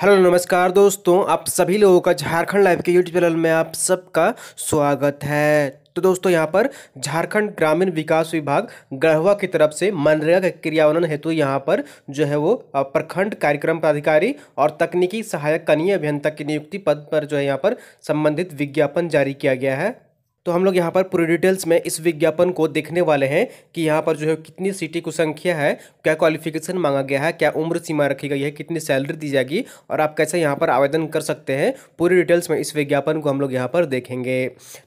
hello नमस्कार दोस्तों आप सभी लोगों का झारखंड लाइव के यूट्यूब चैनल में आप सबका स्वागत है तो दोस्तों यहाँ पर झारखंड ग्रामीण विकास विभाग गढ़वा की तरफ से मनरेगा के क्रियान्वयन हेतु यहाँ पर जो है वो प्रखंड कार्यक्रम पदाधिकारी और तकनीकी सहायक कनीय अभियंता की नियुक्ति पद पर जो है यहाँ पर संबंधित विज्ञापन जारी किया गया है तो हम लोग यहाँ पर पूरे डिटेल्स में इस विज्ञापन को देखने वाले हैं कि यहाँ पर जो है कितनी सीटी को संख्या है क्या क्वालिफिकेशन मांगा गया है क्या उम्र सीमा रखी गई है कितनी सैलरी दी जाएगी और आप कैसे यहाँ पर आवेदन कर सकते हैं पूरी डिटेल्स में इस विज्ञापन को हम लोग यहाँ पर देखेंगे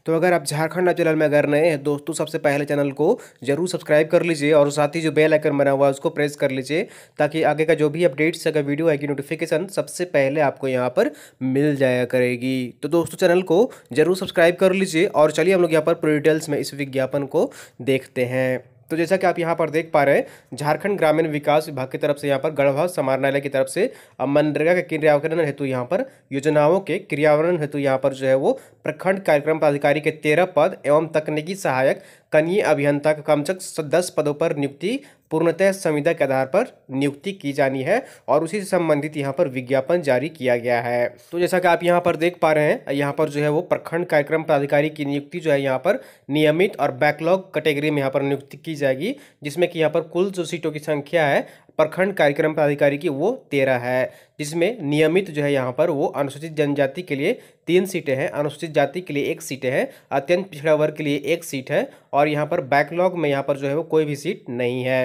तो अगर आप झारखंड चैनल में अगर नए हैं दोस्तों सबसे पहले चैनल को जरूर सब्सक्राइब कर लीजिए और साथ ही जो बेल आइकन बना हुआ है उसको प्रेस कर लीजिए ताकि आगे का जो भी अपडेट्स अगर वीडियो आएगी नोटिफिकेशन सबसे पहले आपको यहाँ पर मिल जाया करेगी तो दोस्तों चैनल को जरूर सब्सक्राइब कर लीजिए और चलिए चलिए हम लोग यहाँ पर प्रोडिटेल्स में इस विज्ञापन को देखते हैं तो जैसा कि आप यहाँ पर देख पा रहे हैं झारखंड ग्रामीण विकास विभाग की तरफ से यहाँ पर गढ़वा समारणालय की तरफ से मनरेगा के क्रियावरण हेतु यहाँ पर योजनाओं के क्रियावरण हेतु यहाँ पर जो है वो प्रखंड कार्यक्रम पदाधिकारी के तेरह पद एवं तकनीकी सहायक कनीय अभियंता का कम से कम दस पदों पर नियुक्ति पूर्णतः संविदा के आधार पर नियुक्ति की जानी है और उसी से संबंधित यहाँ पर विज्ञापन जारी किया गया है तो जैसा कि आप यहाँ पर देख पा रहे हैं यहाँ पर जो है वो प्रखंड कार्यक्रम पदाधिकारी की नियुक्ति जो है यहाँ पर नियमित और बैकलॉग कैटेगरी में यहाँ पर नियुक्ति की जाएगी जिसमें कि यहाँ पर कुल जो सीटों की संख्या है प्रखंड कार्यक्रम पदाधिकारी की वो तेरह है जिसमें नियमित जो है यहाँ पर वो अनुसूचित जनजाति के लिए तीन सीटें हैं अनुसूचित जाति के लिए एक सीटें हैं अत्यंत पिछड़ा वर्ग के लिए एक सीट है और यहाँ पर बैकलॉग में यहाँ पर जो है वो कोई भी सीट नहीं है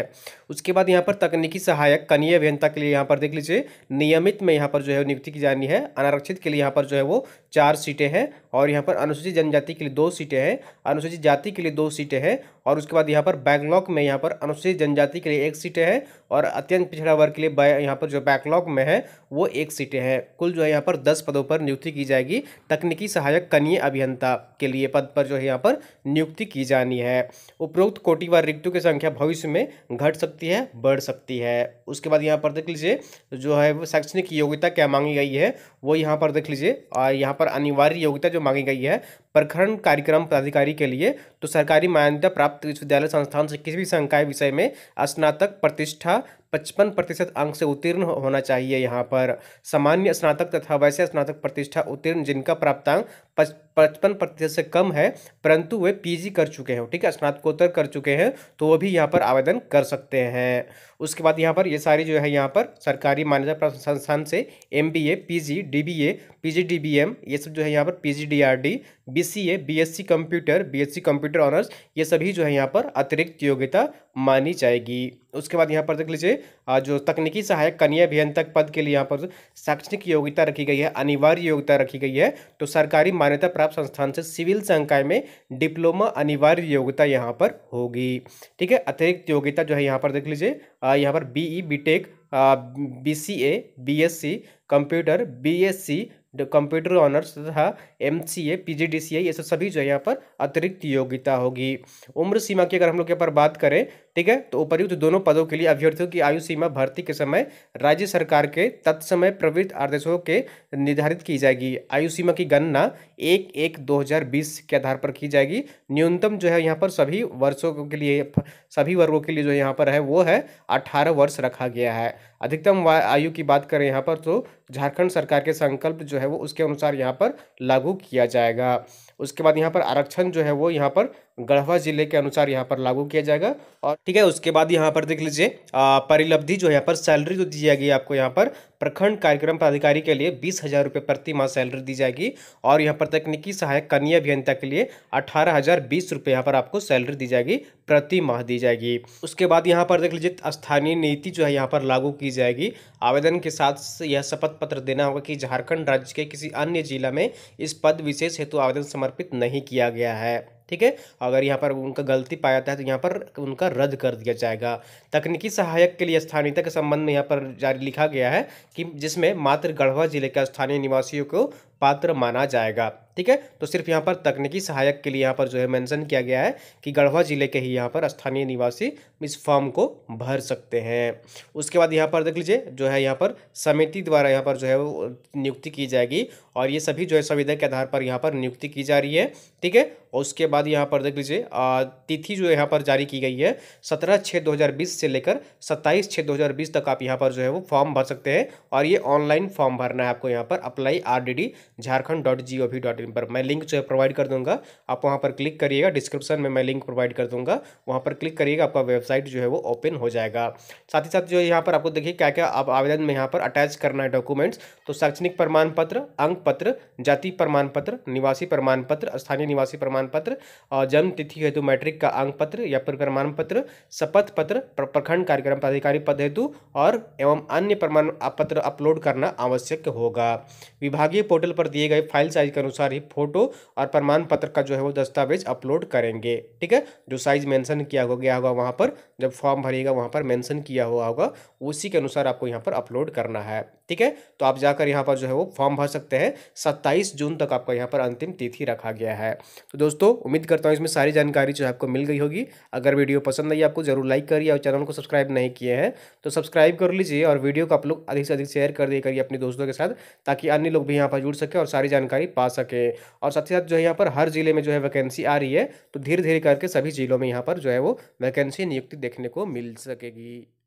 उसके बाद यहाँ पर तकनीकी सहायक कनीय अभियंता के लिए यहाँ पर देख लीजिए नियमित में यहाँ पर जो है नियुक्ति की जानी है अनारक्षित के लिए यहाँ पर जो है वो चार सीटें हैं और यहाँ पर अनुसूचित जनजाति के लिए दो सीटें हैं अनुसूचित जाति के लिए दो सीटें हैं और उसके बाद यहाँ पर बैकलॉग में यहाँ पर अनुसूचित जनजाति के लिए एक सीटें हैं और अत्यंत पिछड़ा वर्ग के लिए यहाँ पर जो बैकलॉग में है वो एक सीटें हैं कुल जो है यहाँ पर दस पदों पर नियुक्ति की जाएगी तकनीकी सहायक कनीय अभियंता के लिए पद पर जो है यहाँ पर नियुक्ति की जानी है उपरोक्त कोटि व रिक्तों की संख्या भविष्य में घट सकती है बढ़ सकती है उसके बाद यहाँ पर देख लीजिए जो है शैक्षणिक योग्यता क्या मांगी गई है वो यहाँ पर देख लीजिए और यहाँ पर अनिवार्य योग्यता जो मांगी गई है प्रखंड कार्यक्रम प्राधिकारी के लिए तो सरकारी मान्यता प्राप्त विश्वविद्यालय संस्थान से किसी भी संकाय विषय में स्नातक प्रतिष्ठा पचपन प्रतिशत अंक से उत्तीर्ण होना चाहिए यहाँ पर सामान्य स्नातक तथा वैसे स्नातक प्रतिष्ठा उत्तीर्ण जिनका प्राप्तांक पचपन प्रतिशत से कम है परंतु वे पीजी कर चुके हैं ठीक है स्नातकोत्तर कर चुके हैं तो वो भी यहाँ पर आवेदन कर सकते हैं उसके बाद यहाँ पर ये सारी जो है यहाँ पर सरकारी मान्यता प्राप्त संस्थान से M B A P G D B A P G D B M ये सब जो है यहाँ पर P G D R D B C A B S C computer B S C computer honours ये सभी जो है यहाँ पर अतिरिक्त योग्यता मानी जाएगी उसके बाद यहाँ पर देख लीजिए जो तकनीकी सहायक कन्या अभियंतक पद के लिए यहाँ पर शैक्षणिक योग्यता रखी गई है अनिवार्य योग्यता रखी गई है तो सरकारी मान्यता प्रताप संस्थान से सिविल संकाय में डिप्लोमा अनिवार्य योग्यता यहाँ पर होगी ठीक है अतिरिक्त योग्यता जो है यहाँ पर देख लीजिए यहाँ पर BE BTech BCA BSc computer BSc computer honours तथा M C A P G D C A ये सब सभी जो है यहाँ पर अतिरिक्त योग्यता होगी उम्र सीमा की अगर हम लोग यहाँ पर बात करें ठीक है तो उपयुक्त दोनों पदों के लिए अभ्यर्थियों की आयु सीमा भर्ती के समय राज्य सरकार के तत्समय प्रवृत्त आदेशों के निर्धारित की जाएगी आयु सीमा की गणना एक एक दो हजार बीस के आधार पर की जाएगी न्यूनतम जो है यहाँ पर सभी वर्षों के लिए सभी वर्गों के लिए जो यहाँ पर है वो है अठारह वर्ष रखा गया है अधिकतम आयु की बात करें यहाँ पर तो झारखंड सरकार के संकल्प जो है वो उसके अनुसार यहाँ पर लागू किया जाएगा उसके बाद यहाँ पर आरक्षण जो है वो यहाँ पर गढ़वा जिले के अनुसार यहाँ पर लागू किया जाएगा और ठीक है उसके बाद यहाँ पर देख लीजिए परिलब्धि जो यहाँ पर सैलरी जो दी जाएगी आपको यहाँ पर प्रखंड कार्यक्रम पदाधिकारी के लिए बीस हज़ार रुपये प्रति माह सैलरी दी जाएगी और यहाँ पर तकनीकी सहायक कन्या अभियंता के लिए अठारह हज़ार बीस रुपये यहाँ पर आपको सैलरी दी जाएगी प्रति माह दी जाएगी उसके बाद यहाँ पर देख लीजिए स्थानीय नीति जो है यहाँ पर लागू की जाएगी आवेदन के साथ यह शपथ पत्र देना होगा कि झारखंड राज्य के किसी अन्य जिला में इस पद विशेष हेतु आवेदन समर्पित नहीं किया गया है ठीक है अगर यहाँ पर उनका गलती पाया जाता है तो यहाँ पर उनका रद्द कर दिया जाएगा तकनीकी सहायक के लिए स्थानीयता के संबंध में यहाँ पर जारी लिखा गया है कि जिसमें मात्र गढ़वा जिले के स्थानीय निवासियों को पात्र माना जाएगा ठीक है तो सिर्फ यहाँ पर तकनीकी सहायक के लिए यहाँ पर जो है मेंशन किया गया है कि गढ़वा जिले के ही यहाँ पर स्थानीय निवासी इस फॉर्म को भर सकते हैं उसके बाद यहाँ पर देख लीजिए जो है यहाँ पर समिति द्वारा यहाँ पर जो है वो नियुक्ति की जाएगी और ये सभी जो है संविधा के आधार पर यहाँ पर नियुक्ति की जा रही है ठीक है और उसके बाद यहाँ पर देख लीजिए तिथि जो यहाँ पर जारी की गई है सत्रह छः दो हज़ार बीस से लेकर सत्ताईस छः दो हज़ार बीस तक आप यहाँ पर जो है वो फॉर्म भर सकते हैं और ये ऑनलाइन फॉर्म भरना है आपको यहाँ पर apply R D D Jharkhand dot G O V dot in पर मैं लिंक जो है प्रोवाइड कर दूंगा आप वहाँ पर क्लिक करिएगा डिस्क्रिप्शन में मैं लिंक प्रोवाइड कर दूंगा वहाँ पर क्लिक करिएगा आपका वेबसाइट जो है वो ओपन हो जाएगा साथ ही साथ जो है यहाँ पर आपको देखिए क्या क्या आप आवेदन में यहाँ पर अटैच करना है डॉक्यूमेंट्स तो शैक्षणिक प्रमाण पत्र अंक पत्र जाति प्रमाण पत्र निवासी प्रमाण पत्र स्थानीय निवासी प्रमाण पत्र जन्म तिथि हेतु मैट्रिक का अंक पत्र या फिर प्रमाण पत्र शपथ पत्र प्रखंड कार्यक्रम पदाधिकारी पद हेतु और एवं अन्य प्रमाण पत्र अपलोड करना आवश्यक होगा विभागीय पोर्टल पर पर दिए गए फाइल साइज के अनुसार ही फोटो और प्रमाण पत्र का जो है वो दस्तावेज अपलोड करेंगे ठीक है जो साइज मेंशन किया हो गया होगा वहाँ पर जब फॉर्म भरिएगा वहाँ पर मेंशन किया हुआ होगा उसी के अनुसार आपको यहाँ पर अपलोड करना है ठीक है तो आप जाकर यहाँ पर जो है वो फॉर्म भर सकते हैं सत्ताईस जून तक आपका यहाँ पर अंतिम तिथि रखा गया है तो दोस्तों उम्मीद करता हूँ इसमें सारी जानकारी जो है आपको मिल गई होगी अगर वीडियो पसंद आई आपको जरूर लाइक करिए और चैनल को सब्सक्राइब नहीं किए हैं तो सब्सक्राइब कर लीजिए और वीडियो को आप लोग अधिक से अधिक शेयर कर दिए करिए अपने दोस्तों के साथ ताकि अन्य लोग भी यहाँ पर जुड़ सके और सारी जानकारी पा सके और साथ ही साथ जो है यहाँ पर हर जिले में जो है वैकेंसी आ रही है तो धीरे धीरे करके सभी जिलों में यहाँ पर जो है वो वैकेंसी नियुक्ति देखने को मिल सकेगी